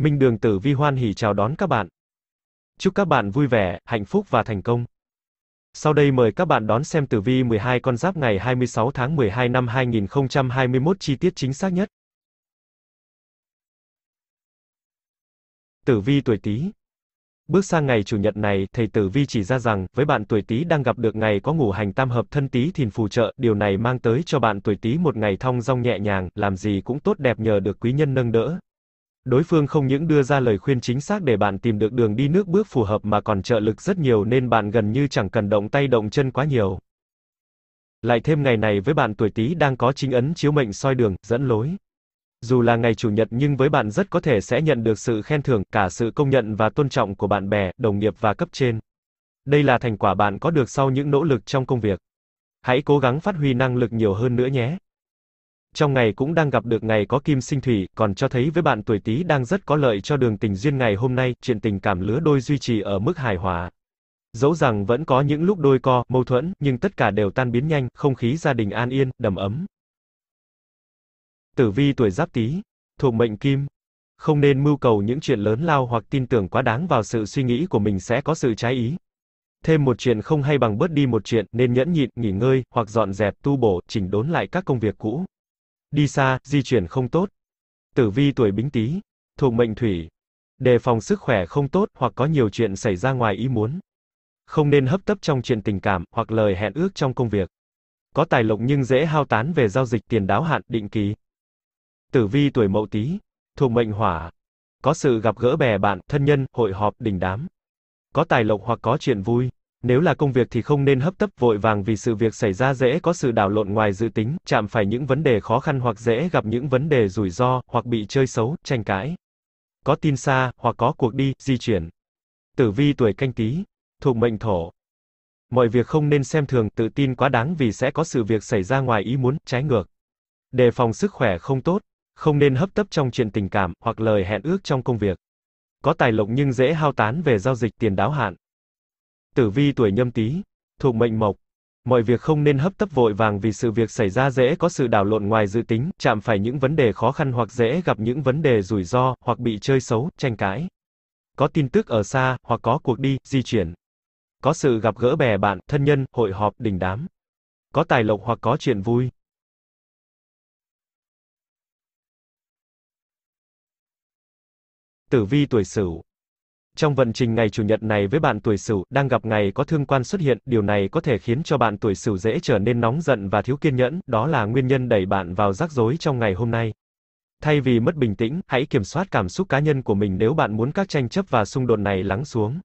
Minh Đường Tử Vi hoan hỉ chào đón các bạn. Chúc các bạn vui vẻ, hạnh phúc và thành công. Sau đây mời các bạn đón xem tử vi 12 con giáp ngày 26 tháng 12 năm 2021 chi tiết chính xác nhất. Tử vi tuổi Tý. Bước sang ngày chủ nhật này, thầy Tử Vi chỉ ra rằng, với bạn tuổi Tý đang gặp được ngày có ngũ hành tam hợp thân Tý thìn phù trợ, điều này mang tới cho bạn tuổi Tý một ngày thong dong nhẹ nhàng, làm gì cũng tốt đẹp nhờ được quý nhân nâng đỡ, Đối phương không những đưa ra lời khuyên chính xác để bạn tìm được đường đi nước bước phù hợp mà còn trợ lực rất nhiều nên bạn gần như chẳng cần động tay động chân quá nhiều. Lại thêm ngày này với bạn tuổi Tý đang có chính ấn chiếu mệnh soi đường, dẫn lối. Dù là ngày chủ nhật nhưng với bạn rất có thể sẽ nhận được sự khen thưởng, cả sự công nhận và tôn trọng của bạn bè, đồng nghiệp và cấp trên. Đây là thành quả bạn có được sau những nỗ lực trong công việc. Hãy cố gắng phát huy năng lực nhiều hơn nữa nhé trong ngày cũng đang gặp được ngày có kim sinh thủy, còn cho thấy với bạn tuổi Tý đang rất có lợi cho đường tình duyên ngày hôm nay, chuyện tình cảm lứa đôi duy trì ở mức hài hòa. Dẫu rằng vẫn có những lúc đôi co, mâu thuẫn, nhưng tất cả đều tan biến nhanh, không khí gia đình an yên, đầm ấm. Tử vi tuổi Giáp Tý, thuộc mệnh Kim, không nên mưu cầu những chuyện lớn lao hoặc tin tưởng quá đáng vào sự suy nghĩ của mình sẽ có sự trái ý. Thêm một chuyện không hay bằng bớt đi một chuyện, nên nhẫn nhịn, nghỉ ngơi, hoặc dọn dẹp, tu bổ, chỉnh đốn lại các công việc cũ. Đi xa, di chuyển không tốt. Tử vi tuổi bính tý, thuộc mệnh thủy. Đề phòng sức khỏe không tốt hoặc có nhiều chuyện xảy ra ngoài ý muốn. Không nên hấp tấp trong chuyện tình cảm hoặc lời hẹn ước trong công việc. Có tài lộc nhưng dễ hao tán về giao dịch tiền đáo hạn định kỳ. Tử vi tuổi mậu tý, thuộc mệnh hỏa. Có sự gặp gỡ bè bạn, thân nhân, hội họp, đình đám. Có tài lộc hoặc có chuyện vui. Nếu là công việc thì không nên hấp tấp vội vàng vì sự việc xảy ra dễ có sự đảo lộn ngoài dự tính, chạm phải những vấn đề khó khăn hoặc dễ gặp những vấn đề rủi ro, hoặc bị chơi xấu, tranh cãi. Có tin xa, hoặc có cuộc đi, di chuyển. Tử vi tuổi canh tí, thuộc mệnh thổ. Mọi việc không nên xem thường, tự tin quá đáng vì sẽ có sự việc xảy ra ngoài ý muốn, trái ngược. Đề phòng sức khỏe không tốt, không nên hấp tấp trong chuyện tình cảm, hoặc lời hẹn ước trong công việc. Có tài lộc nhưng dễ hao tán về giao dịch tiền đáo hạn. Tử vi tuổi nhâm tý, thuộc mệnh mộc. Mọi việc không nên hấp tấp vội vàng vì sự việc xảy ra dễ có sự đảo lộn ngoài dự tính, chạm phải những vấn đề khó khăn hoặc dễ gặp những vấn đề rủi ro, hoặc bị chơi xấu, tranh cãi. Có tin tức ở xa, hoặc có cuộc đi, di chuyển. Có sự gặp gỡ bè bạn, thân nhân, hội họp, đình đám. Có tài lộc hoặc có chuyện vui. Tử vi tuổi Sửu, trong vận trình ngày chủ nhật này với bạn tuổi Sửu, đang gặp ngày có thương quan xuất hiện, điều này có thể khiến cho bạn tuổi Sửu dễ trở nên nóng giận và thiếu kiên nhẫn, đó là nguyên nhân đẩy bạn vào rắc rối trong ngày hôm nay. Thay vì mất bình tĩnh, hãy kiểm soát cảm xúc cá nhân của mình nếu bạn muốn các tranh chấp và xung đột này lắng xuống.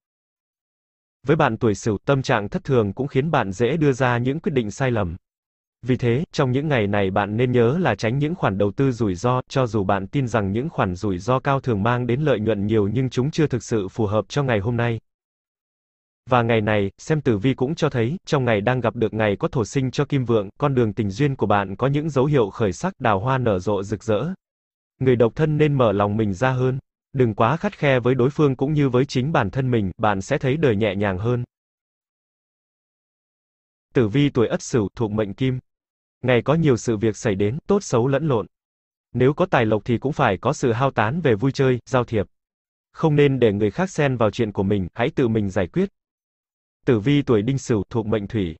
Với bạn tuổi Sửu, tâm trạng thất thường cũng khiến bạn dễ đưa ra những quyết định sai lầm. Vì thế, trong những ngày này bạn nên nhớ là tránh những khoản đầu tư rủi ro, cho dù bạn tin rằng những khoản rủi ro cao thường mang đến lợi nhuận nhiều nhưng chúng chưa thực sự phù hợp cho ngày hôm nay. Và ngày này, xem tử vi cũng cho thấy, trong ngày đang gặp được ngày có thổ sinh cho kim vượng, con đường tình duyên của bạn có những dấu hiệu khởi sắc, đào hoa nở rộ rực rỡ. Người độc thân nên mở lòng mình ra hơn. Đừng quá khắt khe với đối phương cũng như với chính bản thân mình, bạn sẽ thấy đời nhẹ nhàng hơn. Tử vi tuổi Ất Sửu thuộc mệnh Kim, Ngày có nhiều sự việc xảy đến, tốt xấu lẫn lộn. Nếu có tài lộc thì cũng phải có sự hao tán về vui chơi, giao thiệp. Không nên để người khác xen vào chuyện của mình, hãy tự mình giải quyết. Tử vi tuổi đinh sửu thuộc mệnh thủy.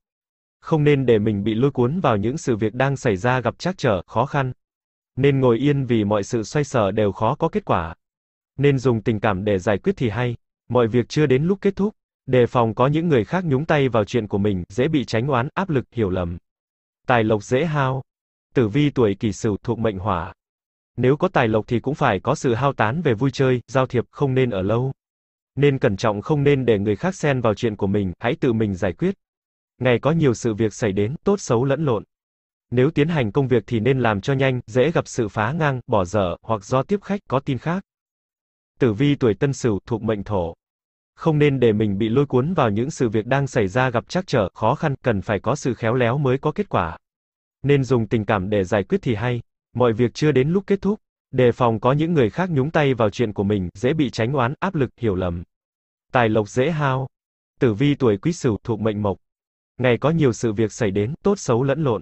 Không nên để mình bị lôi cuốn vào những sự việc đang xảy ra gặp trắc trở, khó khăn. Nên ngồi yên vì mọi sự xoay sở đều khó có kết quả. Nên dùng tình cảm để giải quyết thì hay. Mọi việc chưa đến lúc kết thúc. Đề phòng có những người khác nhúng tay vào chuyện của mình, dễ bị tránh oán, áp lực, hiểu lầm. Tài lộc dễ hao. Tử vi tuổi kỷ sửu thuộc mệnh hỏa. Nếu có tài lộc thì cũng phải có sự hao tán về vui chơi, giao thiệp, không nên ở lâu. Nên cẩn trọng không nên để người khác xen vào chuyện của mình, hãy tự mình giải quyết. Ngày có nhiều sự việc xảy đến, tốt xấu lẫn lộn. Nếu tiến hành công việc thì nên làm cho nhanh, dễ gặp sự phá ngang, bỏ dở, hoặc do tiếp khách, có tin khác. Tử vi tuổi tân sửu thuộc mệnh thổ không nên để mình bị lôi cuốn vào những sự việc đang xảy ra gặp trắc trở, khó khăn, cần phải có sự khéo léo mới có kết quả. Nên dùng tình cảm để giải quyết thì hay, mọi việc chưa đến lúc kết thúc, đề phòng có những người khác nhúng tay vào chuyện của mình, dễ bị tránh oán, áp lực, hiểu lầm. Tài lộc dễ hao. Tử vi tuổi Quý Sửu thuộc mệnh mộc. Ngày có nhiều sự việc xảy đến, tốt xấu lẫn lộn.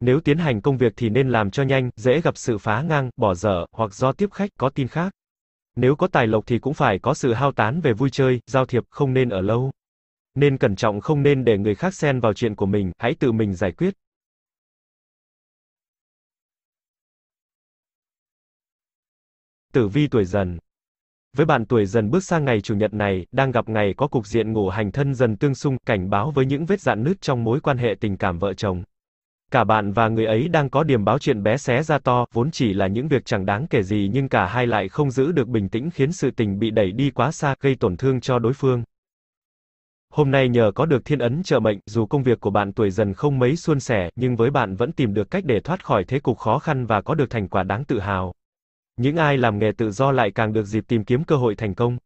Nếu tiến hành công việc thì nên làm cho nhanh, dễ gặp sự phá ngang, bỏ dở, hoặc do tiếp khách, có tin khác. Nếu có tài lộc thì cũng phải có sự hao tán về vui chơi, giao thiệp, không nên ở lâu. Nên cẩn trọng không nên để người khác xen vào chuyện của mình, hãy tự mình giải quyết. Tử vi tuổi dần với bạn tuổi dần bước sang ngày chủ nhật này, đang gặp ngày có cục diện ngủ hành thân dần tương xung, cảnh báo với những vết dạn nứt trong mối quan hệ tình cảm vợ chồng. Cả bạn và người ấy đang có điểm báo chuyện bé xé ra to, vốn chỉ là những việc chẳng đáng kể gì nhưng cả hai lại không giữ được bình tĩnh khiến sự tình bị đẩy đi quá xa, gây tổn thương cho đối phương. Hôm nay nhờ có được thiên ấn trợ mệnh, dù công việc của bạn tuổi dần không mấy suôn sẻ, nhưng với bạn vẫn tìm được cách để thoát khỏi thế cục khó khăn và có được thành quả đáng tự hào. Những ai làm nghề tự do lại càng được dịp tìm kiếm cơ hội thành công.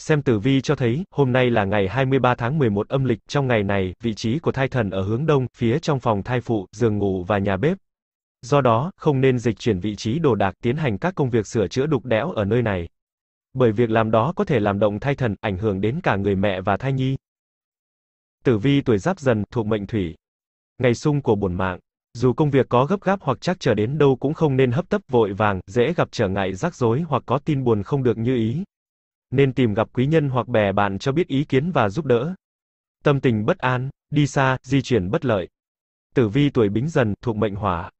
Xem tử vi cho thấy, hôm nay là ngày 23 tháng 11 âm lịch, trong ngày này, vị trí của thai thần ở hướng đông, phía trong phòng thai phụ, giường ngủ và nhà bếp. Do đó, không nên dịch chuyển vị trí đồ đạc tiến hành các công việc sửa chữa đục đẽo ở nơi này. Bởi việc làm đó có thể làm động thai thần, ảnh hưởng đến cả người mẹ và thai nhi. Tử vi tuổi giáp dần, thuộc mệnh thủy. Ngày sung của bổn mạng. Dù công việc có gấp gáp hoặc chắc trở đến đâu cũng không nên hấp tấp vội vàng, dễ gặp trở ngại rắc rối hoặc có tin buồn không được như ý, nên tìm gặp quý nhân hoặc bè bạn cho biết ý kiến và giúp đỡ. Tâm tình bất an, đi xa, di chuyển bất lợi. Tử vi tuổi Bính Dần thuộc mệnh Hỏa.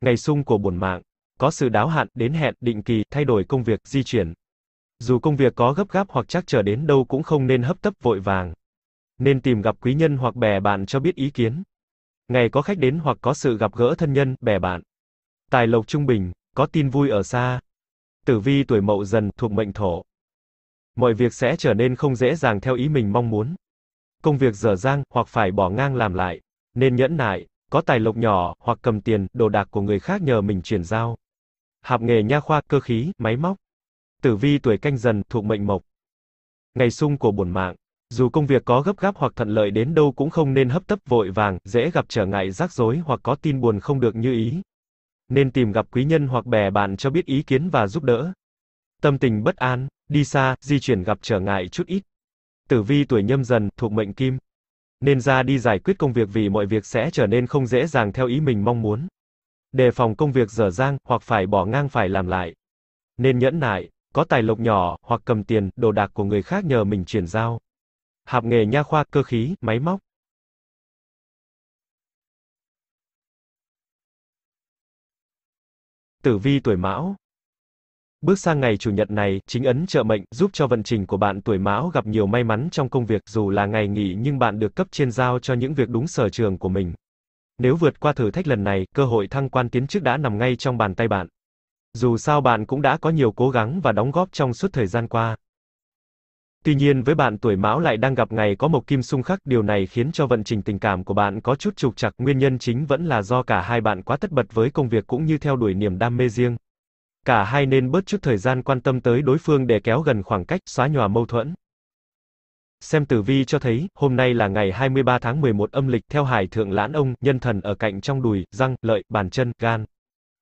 Ngày xung của bổn mạng, có sự đáo hạn, đến hẹn, định kỳ, thay đổi công việc, di chuyển. Dù công việc có gấp gáp hoặc chắc chờ đến đâu cũng không nên hấp tấp vội vàng. Nên tìm gặp quý nhân hoặc bè bạn cho biết ý kiến. Ngày có khách đến hoặc có sự gặp gỡ thân nhân, bè bạn. Tài lộc trung bình, có tin vui ở xa. Tử vi tuổi Mậu Dần thuộc mệnh Thổ mọi việc sẽ trở nên không dễ dàng theo ý mình mong muốn. Công việc dở dang, hoặc phải bỏ ngang làm lại, nên nhẫn nại, có tài lộc nhỏ, hoặc cầm tiền, đồ đạc của người khác nhờ mình chuyển giao. Hạp nghề nha khoa, cơ khí, máy móc. Tử vi tuổi canh dần, thuộc mệnh mộc. Ngày sung của bổn mạng. Dù công việc có gấp gáp hoặc thuận lợi đến đâu cũng không nên hấp tấp vội vàng, dễ gặp trở ngại rắc rối hoặc có tin buồn không được như ý. Nên tìm gặp quý nhân hoặc bè bạn cho biết ý kiến và giúp đỡ tâm tình bất an, đi xa, di chuyển gặp trở ngại chút ít. Tử vi tuổi nhâm dần, thuộc mệnh kim. Nên ra đi giải quyết công việc vì mọi việc sẽ trở nên không dễ dàng theo ý mình mong muốn. Đề phòng công việc dở dang, hoặc phải bỏ ngang phải làm lại. Nên nhẫn nại, có tài lộc nhỏ, hoặc cầm tiền, đồ đạc của người khác nhờ mình chuyển giao. Hạp nghề nha khoa, cơ khí, máy móc. Tử vi tuổi mão, Bước sang ngày chủ nhật này, chính ấn trợ mệnh, giúp cho vận trình của bạn tuổi mão gặp nhiều may mắn trong công việc dù là ngày nghỉ nhưng bạn được cấp trên giao cho những việc đúng sở trường của mình. Nếu vượt qua thử thách lần này, cơ hội thăng quan tiến chức đã nằm ngay trong bàn tay bạn. Dù sao bạn cũng đã có nhiều cố gắng và đóng góp trong suốt thời gian qua. Tuy nhiên với bạn tuổi mão lại đang gặp ngày có một kim xung khắc, điều này khiến cho vận trình tình cảm của bạn có chút trục trặc, nguyên nhân chính vẫn là do cả hai bạn quá tất bật với công việc cũng như theo đuổi niềm đam mê riêng cả hai nên bớt chút thời gian quan tâm tới đối phương để kéo gần khoảng cách, xóa nhòa mâu thuẫn. Xem tử vi cho thấy, hôm nay là ngày 23 tháng 11 âm lịch, theo hải thượng lãn ông, nhân thần ở cạnh trong đùi, răng, lợi, bàn chân, gan.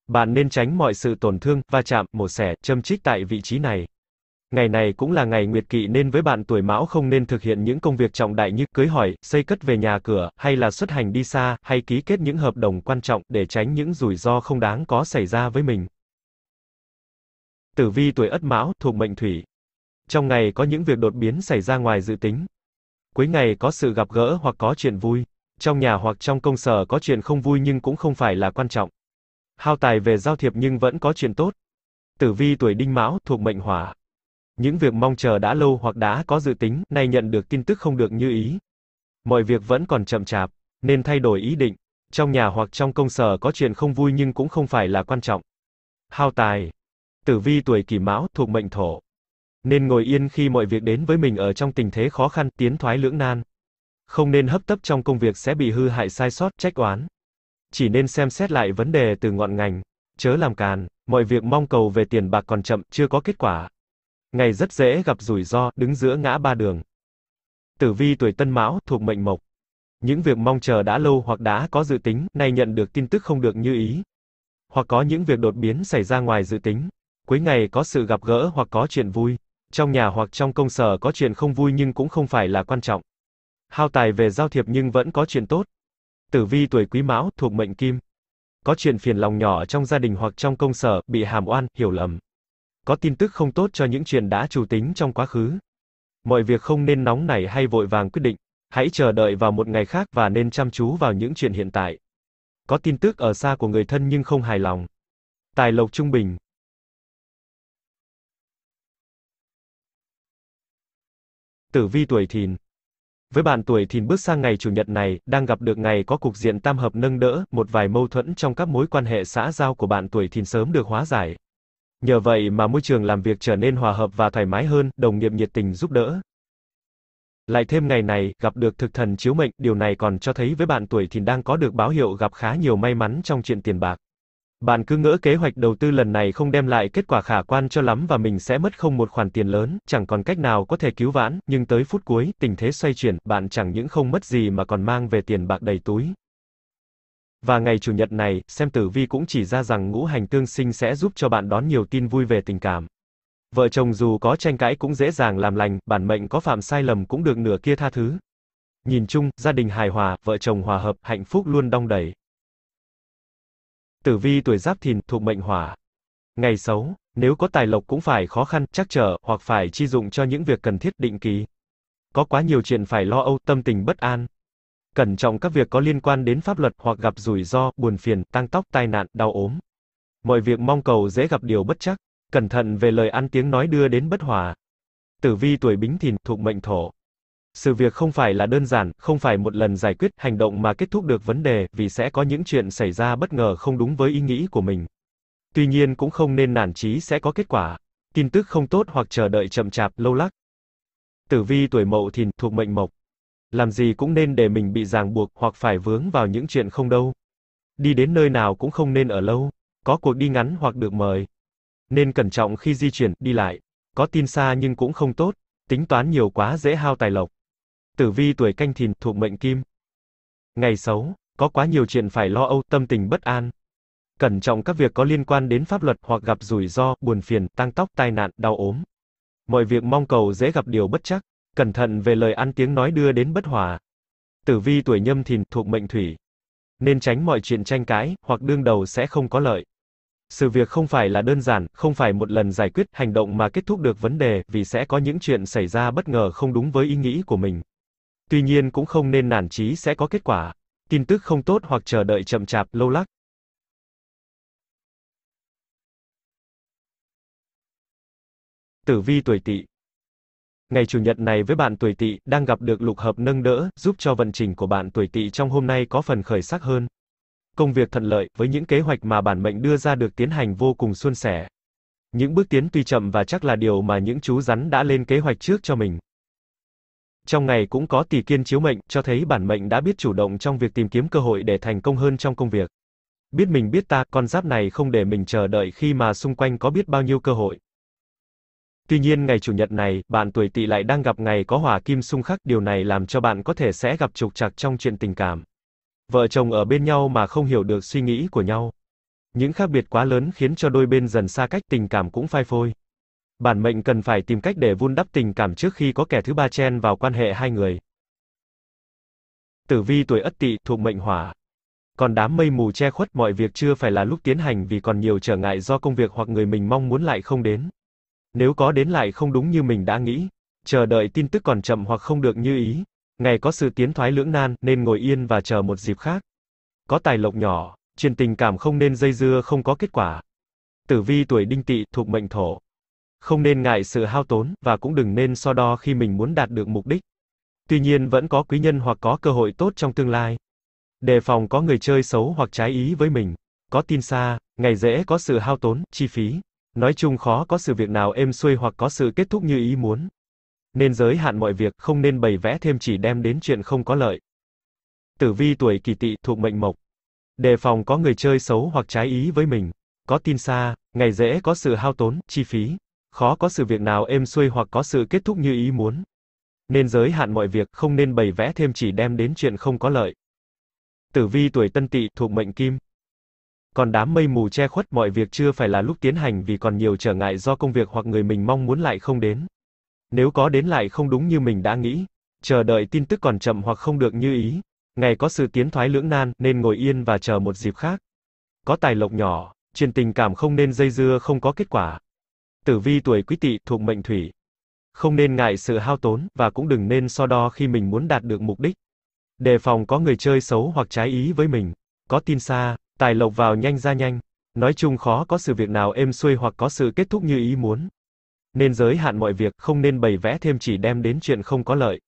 Bạn nên tránh mọi sự tổn thương, va chạm, mổ xẻ, châm chích tại vị trí này. Ngày này cũng là ngày nguyệt kỵ nên với bạn tuổi mão không nên thực hiện những công việc trọng đại như cưới hỏi, xây cất về nhà cửa, hay là xuất hành đi xa, hay ký kết những hợp đồng quan trọng để tránh những rủi ro không đáng có xảy ra với mình. Tử vi tuổi Ất Mão thuộc mệnh Thủy. Trong ngày có những việc đột biến xảy ra ngoài dự tính. Cuối ngày có sự gặp gỡ hoặc có chuyện vui. Trong nhà hoặc trong công sở có chuyện không vui nhưng cũng không phải là quan trọng. Hao tài về giao thiệp nhưng vẫn có chuyện tốt. Tử vi tuổi Đinh Mão thuộc mệnh Hỏa. Những việc mong chờ đã lâu hoặc đã có dự tính, nay nhận được tin tức không được như ý. Mọi việc vẫn còn chậm chạp, nên thay đổi ý định. Trong nhà hoặc trong công sở có chuyện không vui nhưng cũng không phải là quan trọng. Hao tài tử vi tuổi kỷ mão thuộc mệnh thổ. Nên ngồi yên khi mọi việc đến với mình ở trong tình thế khó khăn, tiến thoái lưỡng nan. Không nên hấp tấp trong công việc sẽ bị hư hại sai sót, trách oán. Chỉ nên xem xét lại vấn đề từ ngọn ngành, chớ làm càn, mọi việc mong cầu về tiền bạc còn chậm, chưa có kết quả. Ngày rất dễ gặp rủi ro, đứng giữa ngã ba đường. Tử vi tuổi Tân Mão thuộc mệnh Mộc. Những việc mong chờ đã lâu hoặc đã có dự tính, nay nhận được tin tức không được như ý. Hoặc có những việc đột biến xảy ra ngoài dự tính, cuối ngày có sự gặp gỡ hoặc có chuyện vui. Trong nhà hoặc trong công sở có chuyện không vui nhưng cũng không phải là quan trọng. Hao tài về giao thiệp nhưng vẫn có chuyện tốt. Tử vi tuổi Quý Mão thuộc mệnh Kim. Có chuyện phiền lòng nhỏ trong gia đình hoặc trong công sở, bị hàm oan, hiểu lầm. Có tin tức không tốt cho những chuyện đã chủ tính trong quá khứ. Mọi việc không nên nóng nảy hay vội vàng quyết định, hãy chờ đợi vào một ngày khác và nên chăm chú vào những chuyện hiện tại. Có tin tức ở xa của người thân nhưng không hài lòng. Tài lộc trung bình, Tử vi tuổi thìn với bạn tuổi thìn bước sang ngày chủ nhật này, đang gặp được ngày có cục diện tam hợp nâng đỡ, một vài mâu thuẫn trong các mối quan hệ xã giao của bạn tuổi thìn sớm được hóa giải. Nhờ vậy mà môi trường làm việc trở nên hòa hợp và thoải mái hơn, đồng nghiệp nhiệt tình giúp đỡ. Lại thêm ngày này, gặp được thực thần chiếu mệnh, điều này còn cho thấy với bạn tuổi thìn đang có được báo hiệu gặp khá nhiều may mắn trong chuyện tiền bạc. Bạn cứ ngỡ kế hoạch đầu tư lần này không đem lại kết quả khả quan cho lắm và mình sẽ mất không một khoản tiền lớn, chẳng còn cách nào có thể cứu vãn, nhưng tới phút cuối, tình thế xoay chuyển, bạn chẳng những không mất gì mà còn mang về tiền bạc đầy túi. Và ngày chủ nhật này, xem tử vi cũng chỉ ra rằng ngũ hành tương sinh sẽ giúp cho bạn đón nhiều tin vui về tình cảm. Vợ chồng dù có tranh cãi cũng dễ dàng làm lành, bản mệnh có phạm sai lầm cũng được nửa kia tha thứ. Nhìn chung, gia đình hài hòa, vợ chồng hòa hợp, hạnh phúc luôn đong đẩy. Tử vi tuổi giáp thìn, thuộc mệnh hỏa. Ngày xấu, nếu có tài lộc cũng phải khó khăn, chắc trở, hoặc phải chi dụng cho những việc cần thiết định kỳ. Có quá nhiều chuyện phải lo âu, tâm tình bất an. Cẩn trọng các việc có liên quan đến pháp luật hoặc gặp rủi ro, buồn phiền, tăng tóc, tai nạn, đau ốm. Mọi việc mong cầu dễ gặp điều bất chắc. Cẩn thận về lời ăn tiếng nói đưa đến bất hòa. Tử vi tuổi bính thìn, thuộc mệnh thổ. Sự việc không phải là đơn giản, không phải một lần giải quyết hành động mà kết thúc được vấn đề, vì sẽ có những chuyện xảy ra bất ngờ không đúng với ý nghĩ của mình. Tuy nhiên cũng không nên nản chí sẽ có kết quả. Tin tức không tốt hoặc chờ đợi chậm chạp, lâu lắc. Tử vi tuổi mậu thìn, thuộc mệnh mộc. Làm gì cũng nên để mình bị ràng buộc hoặc phải vướng vào những chuyện không đâu. Đi đến nơi nào cũng không nên ở lâu, có cuộc đi ngắn hoặc được mời. Nên cẩn trọng khi di chuyển, đi lại. Có tin xa nhưng cũng không tốt, tính toán nhiều quá dễ hao tài lộc. Tử vi tuổi canh thìn thuộc mệnh kim. Ngày xấu có quá nhiều chuyện phải lo âu, tâm tình bất an. Cẩn trọng các việc có liên quan đến pháp luật hoặc gặp rủi ro, buồn phiền, tăng tóc, tai nạn, đau ốm. Mọi việc mong cầu dễ gặp điều bất chắc, cẩn thận về lời ăn tiếng nói đưa đến bất hòa. Tử vi tuổi nhâm thìn thuộc mệnh thủy. Nên tránh mọi chuyện tranh cãi, hoặc đương đầu sẽ không có lợi. Sự việc không phải là đơn giản, không phải một lần giải quyết hành động mà kết thúc được vấn đề, vì sẽ có những chuyện xảy ra bất ngờ không đúng với ý nghĩ của mình. Tuy nhiên cũng không nên nản chí sẽ có kết quả. Tin tức không tốt hoặc chờ đợi chậm chạp, lâu lắc. Tử vi tuổi Tỵ. Ngày chủ nhật này với bạn tuổi Tỵ đang gặp được lục hợp nâng đỡ, giúp cho vận trình của bạn tuổi Tỵ trong hôm nay có phần khởi sắc hơn. Công việc thuận lợi với những kế hoạch mà bản mệnh đưa ra được tiến hành vô cùng suôn sẻ. Những bước tiến tuy chậm và chắc là điều mà những chú rắn đã lên kế hoạch trước cho mình. Trong ngày cũng có tỷ kiên chiếu mệnh, cho thấy bản mệnh đã biết chủ động trong việc tìm kiếm cơ hội để thành công hơn trong công việc. Biết mình biết ta, con giáp này không để mình chờ đợi khi mà xung quanh có biết bao nhiêu cơ hội. Tuy nhiên ngày chủ nhật này, bạn tuổi tỵ lại đang gặp ngày có hỏa kim xung khắc, điều này làm cho bạn có thể sẽ gặp trục trặc trong chuyện tình cảm. Vợ chồng ở bên nhau mà không hiểu được suy nghĩ của nhau. Những khác biệt quá lớn khiến cho đôi bên dần xa cách tình cảm cũng phai phôi. Bản mệnh cần phải tìm cách để vun đắp tình cảm trước khi có kẻ thứ ba chen vào quan hệ hai người. Tử vi tuổi Ất Tỵ thuộc mệnh Hỏa. Còn đám mây mù che khuất mọi việc chưa phải là lúc tiến hành vì còn nhiều trở ngại do công việc hoặc người mình mong muốn lại không đến. Nếu có đến lại không đúng như mình đã nghĩ, chờ đợi tin tức còn chậm hoặc không được như ý, ngày có sự tiến thoái lưỡng nan nên ngồi yên và chờ một dịp khác. Có tài lộc nhỏ, chuyện tình cảm không nên dây dưa không có kết quả. Tử vi tuổi Đinh Tỵ thuộc mệnh Thổ. Không nên ngại sự hao tốn, và cũng đừng nên so đo khi mình muốn đạt được mục đích. Tuy nhiên vẫn có quý nhân hoặc có cơ hội tốt trong tương lai. Đề phòng có người chơi xấu hoặc trái ý với mình. Có tin xa, ngày dễ có sự hao tốn, chi phí. Nói chung khó có sự việc nào êm xuôi hoặc có sự kết thúc như ý muốn. Nên giới hạn mọi việc, không nên bày vẽ thêm chỉ đem đến chuyện không có lợi. Tử vi tuổi kỷ tỵ thuộc mệnh mộc. Đề phòng có người chơi xấu hoặc trái ý với mình. Có tin xa, ngày dễ có sự hao tốn, chi phí khó có sự việc nào êm xuôi hoặc có sự kết thúc như ý muốn. Nên giới hạn mọi việc, không nên bày vẽ thêm chỉ đem đến chuyện không có lợi. Tử vi tuổi Tân Tỵ thuộc mệnh Kim. Còn đám mây mù che khuất mọi việc chưa phải là lúc tiến hành vì còn nhiều trở ngại do công việc hoặc người mình mong muốn lại không đến. Nếu có đến lại không đúng như mình đã nghĩ, chờ đợi tin tức còn chậm hoặc không được như ý, ngày có sự tiến thoái lưỡng nan nên ngồi yên và chờ một dịp khác. Có tài lộc nhỏ, chuyện tình cảm không nên dây dưa không có kết quả. Tử vi tuổi Quý Tỵ thuộc mệnh thủy. Không nên ngại sự hao tốn và cũng đừng nên so đo khi mình muốn đạt được mục đích. Đề phòng có người chơi xấu hoặc trái ý với mình. Có tin xa, tài lộc vào nhanh ra nhanh. Nói chung khó có sự việc nào êm xuôi hoặc có sự kết thúc như ý muốn. Nên giới hạn mọi việc, không nên bày vẽ thêm chỉ đem đến chuyện không có lợi.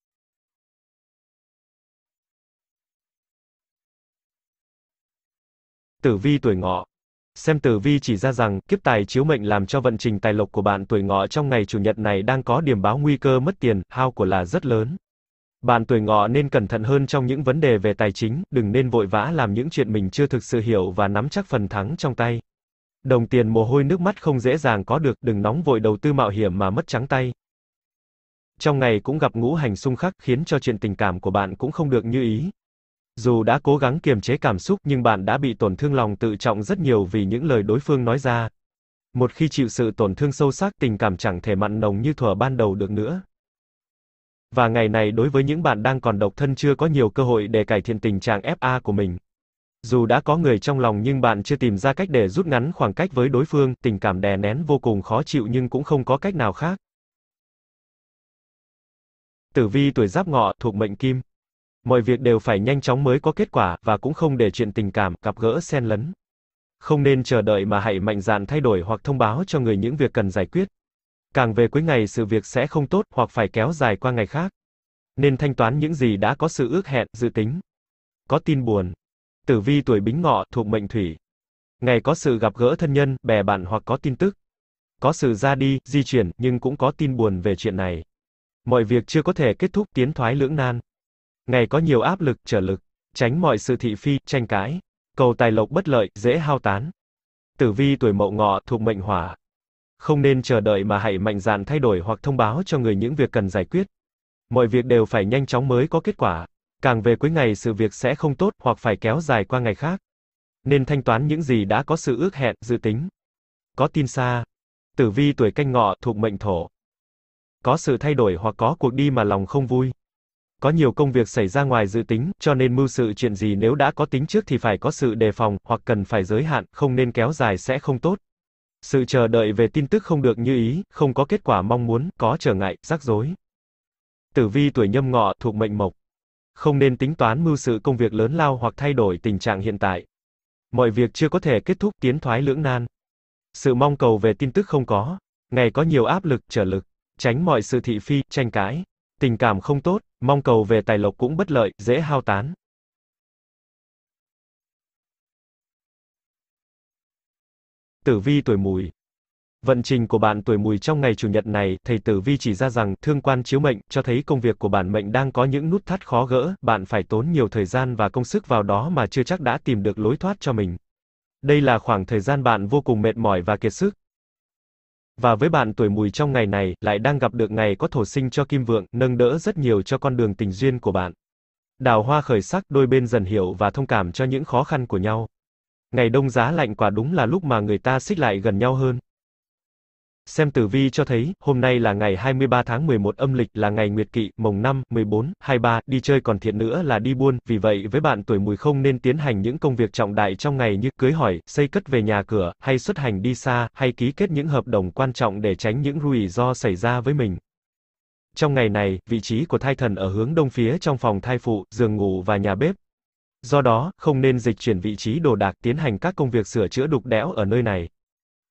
Tử vi tuổi ngọ, Xem tử vi chỉ ra rằng, kiếp tài chiếu mệnh làm cho vận trình tài lộc của bạn tuổi ngọ trong ngày chủ nhật này đang có điểm báo nguy cơ mất tiền, hao của là rất lớn. Bạn tuổi ngọ nên cẩn thận hơn trong những vấn đề về tài chính, đừng nên vội vã làm những chuyện mình chưa thực sự hiểu và nắm chắc phần thắng trong tay. Đồng tiền mồ hôi nước mắt không dễ dàng có được, đừng nóng vội đầu tư mạo hiểm mà mất trắng tay. Trong ngày cũng gặp ngũ hành xung khắc khiến cho chuyện tình cảm của bạn cũng không được như ý, dù đã cố gắng kiềm chế cảm xúc nhưng bạn đã bị tổn thương lòng tự trọng rất nhiều vì những lời đối phương nói ra. Một khi chịu sự tổn thương sâu sắc tình cảm chẳng thể mặn nồng như thuở ban đầu được nữa. Và ngày này đối với những bạn đang còn độc thân chưa có nhiều cơ hội để cải thiện tình trạng FA của mình. Dù đã có người trong lòng nhưng bạn chưa tìm ra cách để rút ngắn khoảng cách với đối phương, tình cảm đè nén vô cùng khó chịu nhưng cũng không có cách nào khác. Tử vi tuổi Giáp Ngọ thuộc mệnh Kim. Mọi việc đều phải nhanh chóng mới có kết quả, và cũng không để chuyện tình cảm, gặp gỡ xen lấn. Không nên chờ đợi mà hãy mạnh dạn thay đổi hoặc thông báo cho người những việc cần giải quyết. Càng về cuối ngày sự việc sẽ không tốt, hoặc phải kéo dài qua ngày khác. Nên thanh toán những gì đã có sự ước hẹn, dự tính. Có tin buồn. Tử vi tuổi bính ngọ, thuộc mệnh thủy. Ngày có sự gặp gỡ thân nhân, bè bạn hoặc có tin tức. Có sự ra đi, di chuyển, nhưng cũng có tin buồn về chuyện này. Mọi việc chưa có thể kết thúc tiến thoái lưỡng nan. Ngày có nhiều áp lực, trở lực, tránh mọi sự thị phi, tranh cãi, cầu tài lộc bất lợi, dễ hao tán. Tử vi tuổi mậu ngọ thuộc mệnh hỏa. Không nên chờ đợi mà hãy mạnh dạn thay đổi hoặc thông báo cho người những việc cần giải quyết. Mọi việc đều phải nhanh chóng mới có kết quả. Càng về cuối ngày sự việc sẽ không tốt hoặc phải kéo dài qua ngày khác. Nên thanh toán những gì đã có sự ước hẹn, dự tính. Có tin xa. Tử vi tuổi canh ngọ thuộc mệnh thổ. Có sự thay đổi hoặc có cuộc đi mà lòng không vui có nhiều công việc xảy ra ngoài dự tính, cho nên mưu sự chuyện gì nếu đã có tính trước thì phải có sự đề phòng, hoặc cần phải giới hạn, không nên kéo dài sẽ không tốt. Sự chờ đợi về tin tức không được như ý, không có kết quả mong muốn, có trở ngại, rắc rối. Tử vi tuổi nhâm ngọ thuộc mệnh mộc. Không nên tính toán mưu sự công việc lớn lao hoặc thay đổi tình trạng hiện tại. Mọi việc chưa có thể kết thúc tiến thoái lưỡng nan. Sự mong cầu về tin tức không có. Ngày có nhiều áp lực, trở lực. Tránh mọi sự thị phi, tranh cãi. Tình cảm không tốt, Mong cầu về tài lộc cũng bất lợi, dễ hao tán. Tử vi tuổi mùi Vận trình của bạn tuổi mùi trong ngày chủ nhật này, thầy tử vi chỉ ra rằng, thương quan chiếu mệnh, cho thấy công việc của bản mệnh đang có những nút thắt khó gỡ, bạn phải tốn nhiều thời gian và công sức vào đó mà chưa chắc đã tìm được lối thoát cho mình. Đây là khoảng thời gian bạn vô cùng mệt mỏi và kiệt sức, và với bạn tuổi mùi trong ngày này, lại đang gặp được ngày có thổ sinh cho kim vượng, nâng đỡ rất nhiều cho con đường tình duyên của bạn. Đào hoa khởi sắc, đôi bên dần hiểu và thông cảm cho những khó khăn của nhau. Ngày đông giá lạnh quả đúng là lúc mà người ta xích lại gần nhau hơn. Xem tử vi cho thấy, hôm nay là ngày 23 tháng 11 âm lịch là ngày Nguyệt Kỵ, mồng 5, 14, 23, đi chơi còn thiện nữa là đi buôn, vì vậy với bạn tuổi mùi không nên tiến hành những công việc trọng đại trong ngày như cưới hỏi, xây cất về nhà cửa, hay xuất hành đi xa, hay ký kết những hợp đồng quan trọng để tránh những rủi ro xảy ra với mình. Trong ngày này, vị trí của thai thần ở hướng đông phía trong phòng thai phụ, giường ngủ và nhà bếp. Do đó, không nên dịch chuyển vị trí đồ đạc tiến hành các công việc sửa chữa đục đẽo ở nơi này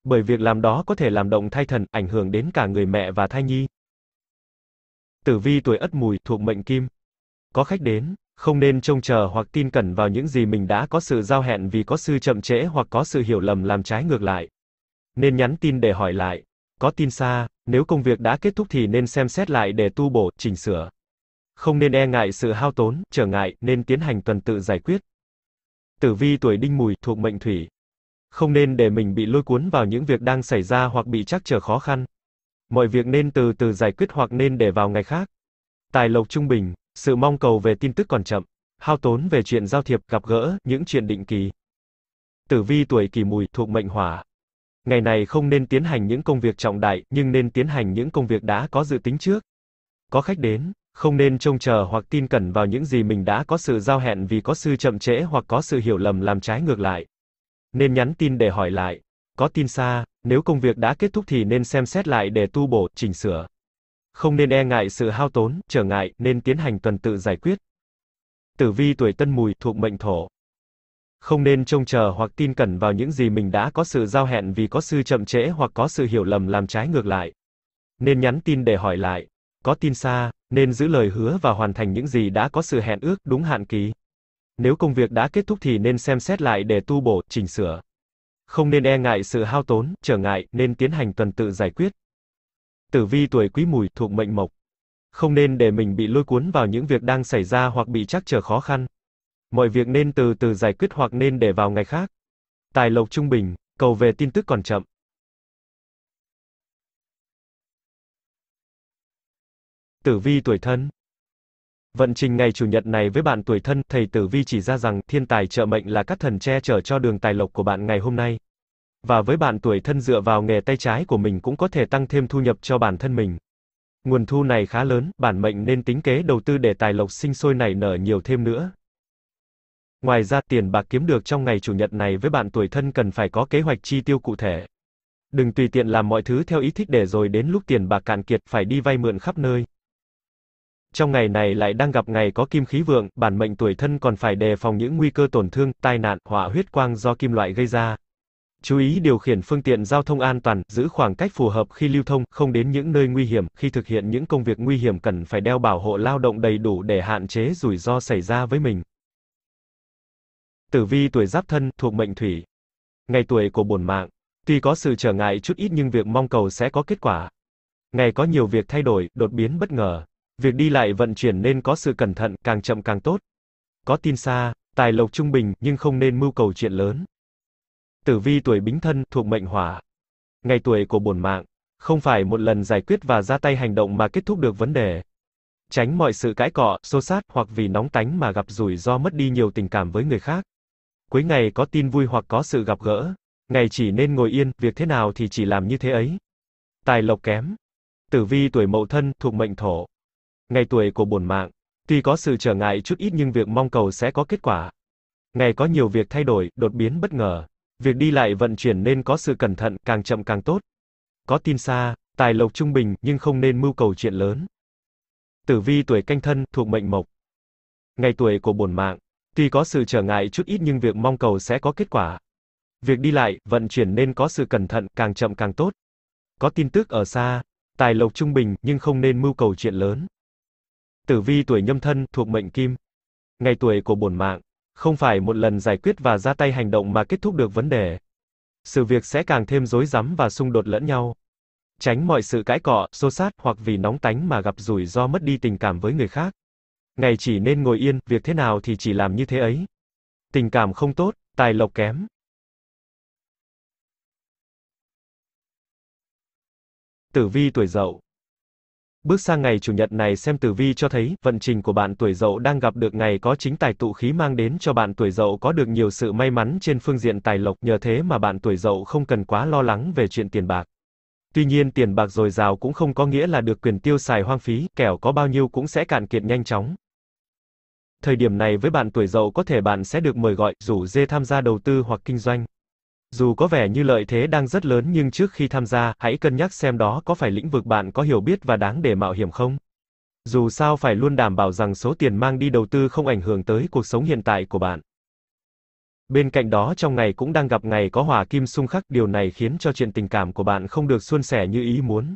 bởi việc làm đó có thể làm động thai thần, ảnh hưởng đến cả người mẹ và thai nhi. Tử vi tuổi Ất Mùi thuộc mệnh Kim. Có khách đến, không nên trông chờ hoặc tin cẩn vào những gì mình đã có sự giao hẹn vì có sự chậm trễ hoặc có sự hiểu lầm làm trái ngược lại. Nên nhắn tin để hỏi lại, có tin xa, nếu công việc đã kết thúc thì nên xem xét lại để tu bổ, chỉnh sửa. Không nên e ngại sự hao tốn, trở ngại, nên tiến hành tuần tự giải quyết. Tử vi tuổi Đinh Mùi thuộc mệnh Thủy không nên để mình bị lôi cuốn vào những việc đang xảy ra hoặc bị trắc trở khó khăn. Mọi việc nên từ từ giải quyết hoặc nên để vào ngày khác. Tài lộc trung bình, sự mong cầu về tin tức còn chậm, hao tốn về chuyện giao thiệp, gặp gỡ, những chuyện định kỳ. Tử vi tuổi kỷ mùi thuộc mệnh hỏa. Ngày này không nên tiến hành những công việc trọng đại, nhưng nên tiến hành những công việc đã có dự tính trước. Có khách đến, không nên trông chờ hoặc tin cẩn vào những gì mình đã có sự giao hẹn vì có sự chậm trễ hoặc có sự hiểu lầm làm trái ngược lại nên nhắn tin để hỏi lại. Có tin xa, nếu công việc đã kết thúc thì nên xem xét lại để tu bổ, chỉnh sửa. Không nên e ngại sự hao tốn, trở ngại, nên tiến hành tuần tự giải quyết. Tử vi tuổi tân mùi thuộc mệnh thổ. Không nên trông chờ hoặc tin cẩn vào những gì mình đã có sự giao hẹn vì có sự chậm trễ hoặc có sự hiểu lầm làm trái ngược lại. Nên nhắn tin để hỏi lại. Có tin xa, nên giữ lời hứa và hoàn thành những gì đã có sự hẹn ước đúng hạn kỳ. Nếu công việc đã kết thúc thì nên xem xét lại để tu bổ, chỉnh sửa. Không nên e ngại sự hao tốn, trở ngại, nên tiến hành tuần tự giải quyết. Tử vi tuổi quý mùi thuộc mệnh mộc. Không nên để mình bị lôi cuốn vào những việc đang xảy ra hoặc bị trắc trở khó khăn. Mọi việc nên từ từ giải quyết hoặc nên để vào ngày khác. Tài lộc trung bình, cầu về tin tức còn chậm. Tử vi tuổi thân, Vận trình ngày Chủ nhật này với bạn tuổi thân, thầy Tử Vi chỉ ra rằng thiên tài trợ mệnh là các thần che chở cho đường tài lộc của bạn ngày hôm nay. Và với bạn tuổi thân dựa vào nghề tay trái của mình cũng có thể tăng thêm thu nhập cho bản thân mình. Nguồn thu này khá lớn, bản mệnh nên tính kế đầu tư để tài lộc sinh sôi nảy nở nhiều thêm nữa. Ngoài ra, tiền bạc kiếm được trong ngày Chủ nhật này với bạn tuổi thân cần phải có kế hoạch chi tiêu cụ thể. Đừng tùy tiện làm mọi thứ theo ý thích để rồi đến lúc tiền bạc cạn kiệt phải đi vay mượn khắp nơi trong ngày này lại đang gặp ngày có kim khí vượng, bản mệnh tuổi thân còn phải đề phòng những nguy cơ tổn thương, tai nạn, họa huyết quang do kim loại gây ra. Chú ý điều khiển phương tiện giao thông an toàn, giữ khoảng cách phù hợp khi lưu thông, không đến những nơi nguy hiểm, khi thực hiện những công việc nguy hiểm cần phải đeo bảo hộ lao động đầy đủ để hạn chế rủi ro xảy ra với mình. Tử vi tuổi Giáp Thân thuộc mệnh Thủy. Ngày tuổi của bổn mạng, tuy có sự trở ngại chút ít nhưng việc mong cầu sẽ có kết quả. Ngày có nhiều việc thay đổi, đột biến bất ngờ. Việc đi lại vận chuyển nên có sự cẩn thận, càng chậm càng tốt. Có tin xa, tài lộc trung bình, nhưng không nên mưu cầu chuyện lớn. Tử vi tuổi bính thân, thuộc mệnh hỏa. Ngày tuổi của bổn mạng, không phải một lần giải quyết và ra tay hành động mà kết thúc được vấn đề. Tránh mọi sự cãi cọ, xô sát hoặc vì nóng tánh mà gặp rủi ro mất đi nhiều tình cảm với người khác. Cuối ngày có tin vui hoặc có sự gặp gỡ. Ngày chỉ nên ngồi yên, việc thế nào thì chỉ làm như thế ấy. Tài lộc kém. Tử vi tuổi mậu thân, thuộc mệnh thổ ngày tuổi của bổn mạng. Tuy có sự trở ngại chút ít nhưng việc mong cầu sẽ có kết quả. Ngày có nhiều việc thay đổi, đột biến bất ngờ. Việc đi lại vận chuyển nên có sự cẩn thận, càng chậm càng tốt. Có tin xa, tài lộc trung bình, nhưng không nên mưu cầu chuyện lớn. Tử vi tuổi canh thân, thuộc mệnh mộc. Ngày tuổi của bổn mạng. Tuy có sự trở ngại chút ít nhưng việc mong cầu sẽ có kết quả. Việc đi lại, vận chuyển nên có sự cẩn thận, càng chậm càng tốt. Có tin tức ở xa, tài lộc trung bình, nhưng không nên mưu cầu chuyện lớn. Tử vi tuổi nhâm thân thuộc mệnh kim. Ngày tuổi của bổn mạng, không phải một lần giải quyết và ra tay hành động mà kết thúc được vấn đề. Sự việc sẽ càng thêm rối rắm và xung đột lẫn nhau. Tránh mọi sự cãi cọ, xô sát hoặc vì nóng tánh mà gặp rủi ro mất đi tình cảm với người khác. Ngày chỉ nên ngồi yên, việc thế nào thì chỉ làm như thế ấy. Tình cảm không tốt, tài lộc kém. Tử vi tuổi Dậu Bước sang ngày chủ nhật này xem tử vi cho thấy, vận trình của bạn tuổi dậu đang gặp được ngày có chính tài tụ khí mang đến cho bạn tuổi dậu có được nhiều sự may mắn trên phương diện tài lộc, nhờ thế mà bạn tuổi dậu không cần quá lo lắng về chuyện tiền bạc. Tuy nhiên tiền bạc dồi dào cũng không có nghĩa là được quyền tiêu xài hoang phí, kẻo có bao nhiêu cũng sẽ cạn kiệt nhanh chóng. Thời điểm này với bạn tuổi dậu có thể bạn sẽ được mời gọi, rủ dê tham gia đầu tư hoặc kinh doanh. Dù có vẻ như lợi thế đang rất lớn nhưng trước khi tham gia, hãy cân nhắc xem đó có phải lĩnh vực bạn có hiểu biết và đáng để mạo hiểm không. Dù sao phải luôn đảm bảo rằng số tiền mang đi đầu tư không ảnh hưởng tới cuộc sống hiện tại của bạn. Bên cạnh đó trong ngày cũng đang gặp ngày có hỏa kim xung khắc, điều này khiến cho chuyện tình cảm của bạn không được suôn sẻ như ý muốn.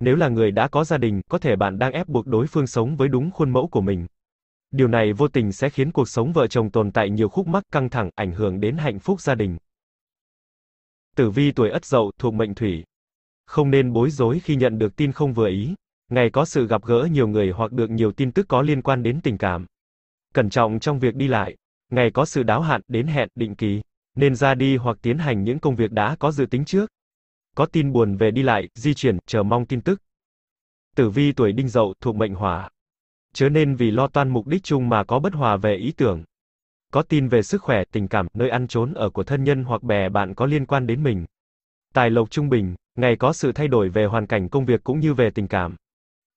Nếu là người đã có gia đình, có thể bạn đang ép buộc đối phương sống với đúng khuôn mẫu của mình. Điều này vô tình sẽ khiến cuộc sống vợ chồng tồn tại nhiều khúc mắc căng thẳng, ảnh hưởng đến hạnh phúc gia đình. Tử vi tuổi Ất Dậu thuộc mệnh Thủy. Không nên bối rối khi nhận được tin không vừa ý. Ngày có sự gặp gỡ nhiều người hoặc được nhiều tin tức có liên quan đến tình cảm. Cẩn trọng trong việc đi lại. Ngày có sự đáo hạn đến hẹn định kỳ, nên ra đi hoặc tiến hành những công việc đã có dự tính trước. Có tin buồn về đi lại, di chuyển, chờ mong tin tức. Tử vi tuổi Đinh Dậu thuộc mệnh Hỏa. Chớ nên vì lo toan mục đích chung mà có bất hòa về ý tưởng có tin về sức khỏe, tình cảm, nơi ăn trốn ở của thân nhân hoặc bè bạn có liên quan đến mình. Tài lộc trung bình, ngày có sự thay đổi về hoàn cảnh công việc cũng như về tình cảm.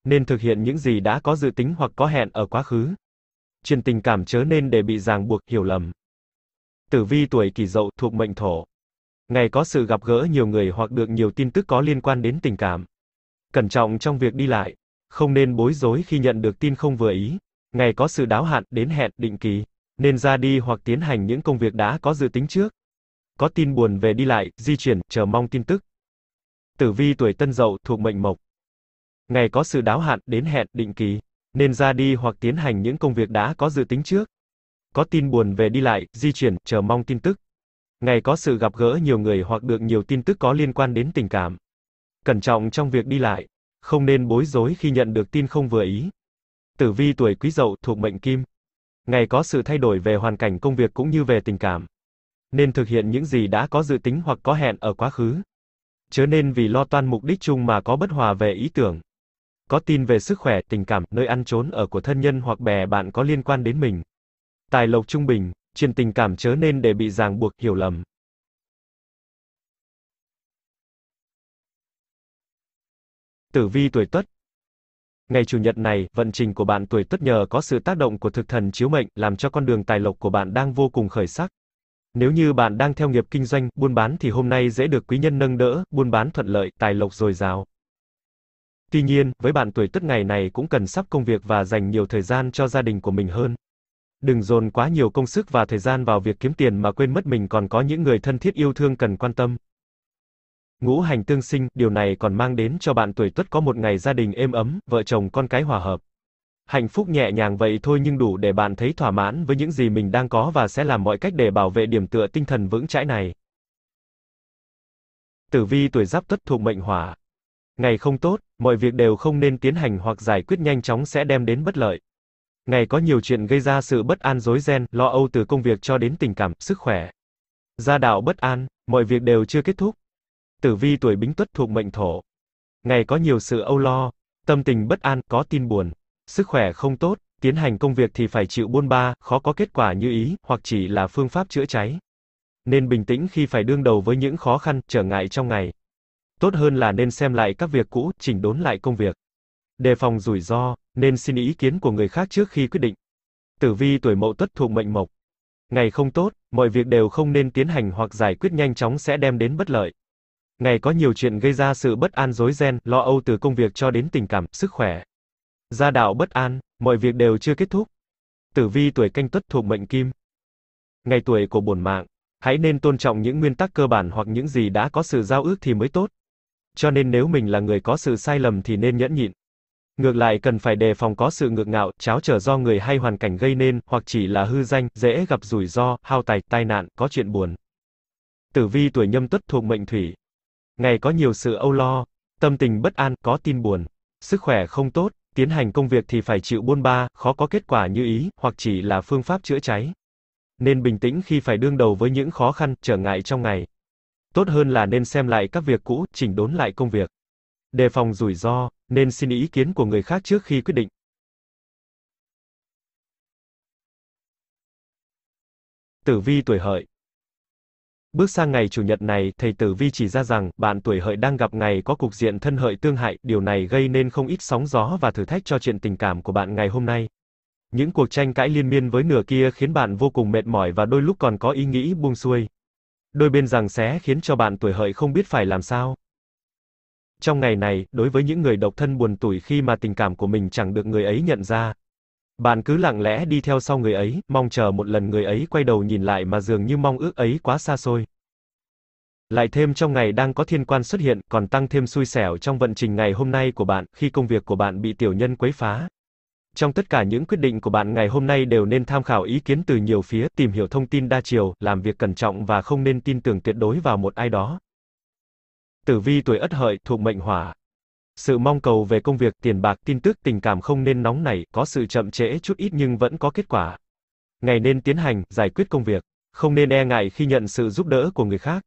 Nên thực hiện những gì đã có dự tính hoặc có hẹn ở quá khứ. Chuyện tình cảm chớ nên để bị ràng buộc, hiểu lầm. Tử vi tuổi kỷ dậu thuộc mệnh thổ. Ngày có sự gặp gỡ nhiều người hoặc được nhiều tin tức có liên quan đến tình cảm. Cẩn trọng trong việc đi lại, không nên bối rối khi nhận được tin không vừa ý. Ngày có sự đáo hạn, đến hẹn, định kỳ nên ra đi hoặc tiến hành những công việc đã có dự tính trước. Có tin buồn về đi lại, di chuyển, chờ mong tin tức. Tử vi tuổi Tân Dậu thuộc mệnh Mộc. Ngày có sự đáo hạn đến hẹn định kỳ, nên ra đi hoặc tiến hành những công việc đã có dự tính trước. Có tin buồn về đi lại, di chuyển, chờ mong tin tức. Ngày có sự gặp gỡ nhiều người hoặc được nhiều tin tức có liên quan đến tình cảm. Cẩn trọng trong việc đi lại, không nên bối rối khi nhận được tin không vừa ý. Tử vi tuổi Quý Dậu thuộc mệnh Kim. Ngày có sự thay đổi về hoàn cảnh công việc cũng như về tình cảm. Nên thực hiện những gì đã có dự tính hoặc có hẹn ở quá khứ. Chớ nên vì lo toan mục đích chung mà có bất hòa về ý tưởng. Có tin về sức khỏe, tình cảm, nơi ăn trốn ở của thân nhân hoặc bè bạn có liên quan đến mình. Tài lộc trung bình, chuyện tình cảm chớ nên để bị ràng buộc, hiểu lầm. Tử vi tuổi Tuất, Ngày chủ nhật này, vận trình của bạn tuổi Tuất nhờ có sự tác động của thực thần chiếu mệnh, làm cho con đường tài lộc của bạn đang vô cùng khởi sắc. Nếu như bạn đang theo nghiệp kinh doanh, buôn bán thì hôm nay dễ được quý nhân nâng đỡ, buôn bán thuận lợi, tài lộc dồi dào. Tuy nhiên, với bạn tuổi Tuất ngày này cũng cần sắp công việc và dành nhiều thời gian cho gia đình của mình hơn. Đừng dồn quá nhiều công sức và thời gian vào việc kiếm tiền mà quên mất mình còn có những người thân thiết yêu thương cần quan tâm. Ngũ hành tương sinh, điều này còn mang đến cho bạn tuổi Tuất có một ngày gia đình êm ấm, vợ chồng con cái hòa hợp. Hạnh phúc nhẹ nhàng vậy thôi nhưng đủ để bạn thấy thỏa mãn với những gì mình đang có và sẽ làm mọi cách để bảo vệ điểm tựa tinh thần vững chãi này. Tử vi tuổi Giáp Tuất thuộc mệnh Hỏa. Ngày không tốt, mọi việc đều không nên tiến hành hoặc giải quyết nhanh chóng sẽ đem đến bất lợi. Ngày có nhiều chuyện gây ra sự bất an rối ren, lo âu từ công việc cho đến tình cảm, sức khỏe. Gia đạo bất an, mọi việc đều chưa kết thúc, Tử vi tuổi Bính Tuất thuộc mệnh Thổ. Ngày có nhiều sự âu lo, tâm tình bất an, có tin buồn, sức khỏe không tốt, tiến hành công việc thì phải chịu buôn ba, khó có kết quả như ý, hoặc chỉ là phương pháp chữa cháy. Nên bình tĩnh khi phải đương đầu với những khó khăn, trở ngại trong ngày. Tốt hơn là nên xem lại các việc cũ, chỉnh đốn lại công việc. Đề phòng rủi ro, nên xin ý kiến của người khác trước khi quyết định. Tử vi tuổi Mậu Tuất thuộc mệnh Mộc. Ngày không tốt, mọi việc đều không nên tiến hành hoặc giải quyết nhanh chóng sẽ đem đến bất lợi. Ngày có nhiều chuyện gây ra sự bất an rối ren, lo âu từ công việc cho đến tình cảm, sức khỏe. Gia đạo bất an, mọi việc đều chưa kết thúc. Tử vi tuổi canh tuất thuộc mệnh kim. Ngày tuổi của bổn mạng, hãy nên tôn trọng những nguyên tắc cơ bản hoặc những gì đã có sự giao ước thì mới tốt. Cho nên nếu mình là người có sự sai lầm thì nên nhẫn nhịn. Ngược lại cần phải đề phòng có sự ngược ngạo, cháo trở do người hay hoàn cảnh gây nên, hoặc chỉ là hư danh, dễ gặp rủi ro, hao tài, tai nạn, có chuyện buồn. Tử vi tuổi nhâm tuất thuộc mệnh thủy, ngày có nhiều sự âu lo, tâm tình bất an, có tin buồn, sức khỏe không tốt, tiến hành công việc thì phải chịu buôn ba, khó có kết quả như ý, hoặc chỉ là phương pháp chữa cháy. Nên bình tĩnh khi phải đương đầu với những khó khăn, trở ngại trong ngày. Tốt hơn là nên xem lại các việc cũ, chỉnh đốn lại công việc. Đề phòng rủi ro, nên xin ý kiến của người khác trước khi quyết định. Tử vi tuổi hợi Bước sang ngày chủ nhật này, thầy Tử Vi chỉ ra rằng, bạn tuổi hợi đang gặp ngày có cục diện thân hợi tương hại, điều này gây nên không ít sóng gió và thử thách cho chuyện tình cảm của bạn ngày hôm nay. Những cuộc tranh cãi liên miên với nửa kia khiến bạn vô cùng mệt mỏi và đôi lúc còn có ý nghĩ buông xuôi. Đôi bên rằng xé khiến cho bạn tuổi hợi không biết phải làm sao. Trong ngày này, đối với những người độc thân buồn tuổi khi mà tình cảm của mình chẳng được người ấy nhận ra, bạn cứ lặng lẽ đi theo sau người ấy, mong chờ một lần người ấy quay đầu nhìn lại mà dường như mong ước ấy quá xa xôi. Lại thêm trong ngày đang có thiên quan xuất hiện, còn tăng thêm xui xẻo trong vận trình ngày hôm nay của bạn, khi công việc của bạn bị tiểu nhân quấy phá. Trong tất cả những quyết định của bạn ngày hôm nay đều nên tham khảo ý kiến từ nhiều phía, tìm hiểu thông tin đa chiều, làm việc cẩn trọng và không nên tin tưởng tuyệt đối vào một ai đó. Tử vi tuổi Ất Hợi thuộc mệnh Hỏa, sự mong cầu về công việc, tiền bạc, tin tức, tình cảm không nên nóng nảy, có sự chậm trễ chút ít nhưng vẫn có kết quả. Ngày nên tiến hành, giải quyết công việc, không nên e ngại khi nhận sự giúp đỡ của người khác.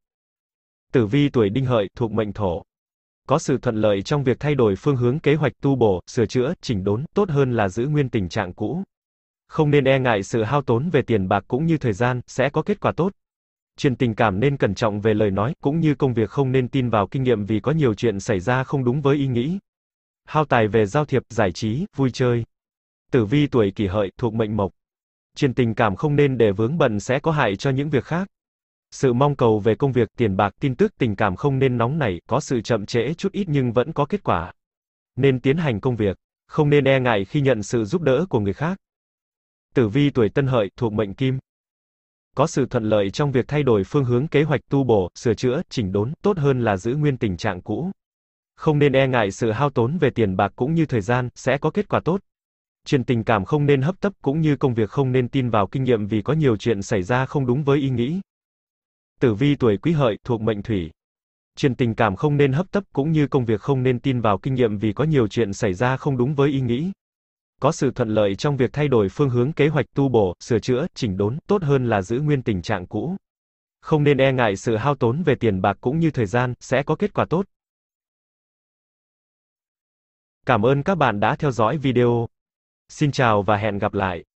Tử vi tuổi đinh hợi, thuộc mệnh thổ. Có sự thuận lợi trong việc thay đổi phương hướng kế hoạch tu bổ, sửa chữa, chỉnh đốn, tốt hơn là giữ nguyên tình trạng cũ. Không nên e ngại sự hao tốn về tiền bạc cũng như thời gian, sẽ có kết quả tốt. Chuyện tình cảm nên cẩn trọng về lời nói, cũng như công việc không nên tin vào kinh nghiệm vì có nhiều chuyện xảy ra không đúng với ý nghĩ. Hao tài về giao thiệp, giải trí, vui chơi. Tử vi tuổi kỷ hợi, thuộc mệnh mộc. Chuyện tình cảm không nên để vướng bận sẽ có hại cho những việc khác. Sự mong cầu về công việc, tiền bạc, tin tức, tình cảm không nên nóng nảy, có sự chậm trễ chút ít nhưng vẫn có kết quả. Nên tiến hành công việc, không nên e ngại khi nhận sự giúp đỡ của người khác. Tử vi tuổi Tân Hợi thuộc mệnh Kim có sự thuận lợi trong việc thay đổi phương hướng kế hoạch tu bổ, sửa chữa, chỉnh đốn, tốt hơn là giữ nguyên tình trạng cũ. Không nên e ngại sự hao tốn về tiền bạc cũng như thời gian, sẽ có kết quả tốt. Chuyện tình cảm không nên hấp tấp cũng như công việc không nên tin vào kinh nghiệm vì có nhiều chuyện xảy ra không đúng với ý nghĩ. Tử vi tuổi Quý Hợi thuộc mệnh Thủy. Chuyện tình cảm không nên hấp tấp cũng như công việc không nên tin vào kinh nghiệm vì có nhiều chuyện xảy ra không đúng với ý nghĩ có sự thuận lợi trong việc thay đổi phương hướng kế hoạch tu bổ, sửa chữa, chỉnh đốn, tốt hơn là giữ nguyên tình trạng cũ. Không nên e ngại sự hao tốn về tiền bạc cũng như thời gian, sẽ có kết quả tốt. Cảm ơn các bạn đã theo dõi video. Xin chào và hẹn gặp lại.